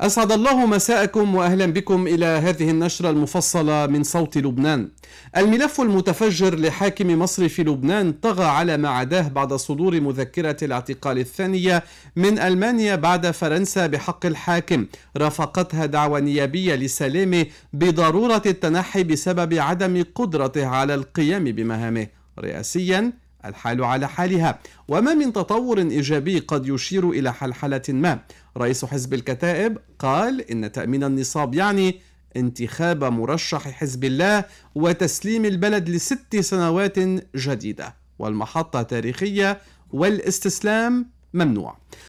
أسعد الله مساءكم وأهلا بكم إلى هذه النشرة المفصلة من صوت لبنان. الملف المتفجر لحاكم مصر في لبنان طغى على ما عداه بعد صدور مذكرة الاعتقال الثانية من ألمانيا بعد فرنسا بحق الحاكم، رافقتها دعوى نيابية لسلامه بضرورة التنحي بسبب عدم قدرته على القيام بمهامه. رئاسيا الحال على حالها وما من تطور إيجابي قد يشير إلى حلحلة ما رئيس حزب الكتائب قال إن تأمين النصاب يعني انتخاب مرشح حزب الله وتسليم البلد لست سنوات جديدة والمحطة تاريخية والاستسلام ممنوع